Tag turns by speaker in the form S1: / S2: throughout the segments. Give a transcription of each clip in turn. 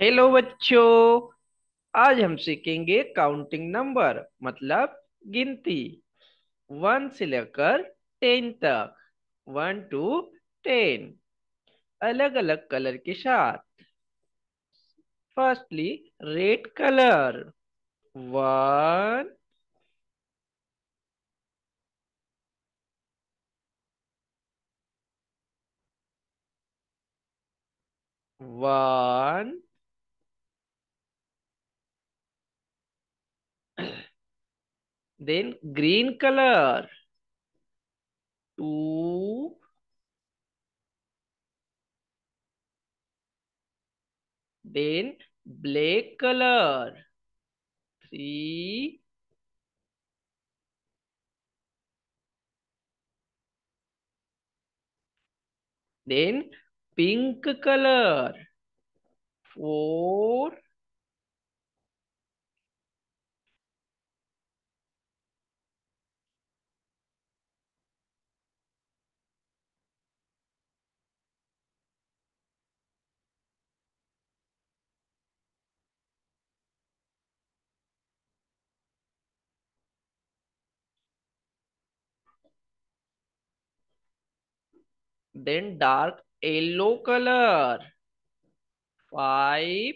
S1: Hello बच्चों आज हम सीखेंगे काउंटिंग नंबर मतलब गिनती वन से लेकर टेन तक वन टू टेन अलग अलग कलर के साथ firstly red colour one one then green color two then black color three then pink color four then dark yellow color. Five.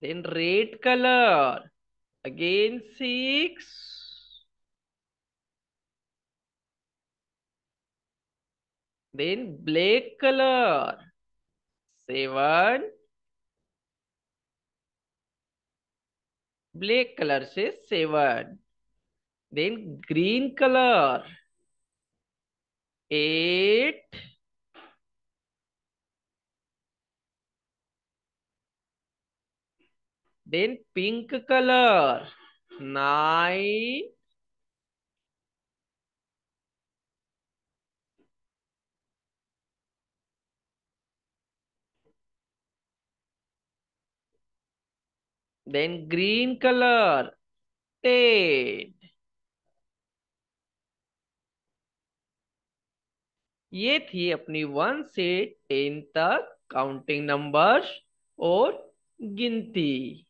S1: Then red color. Again six. Then black color. Seven. Black colour से seven then green colour eight then pink colour nine Then green color, red. ये थी अपनी one से ten तक counting numbers और गिनती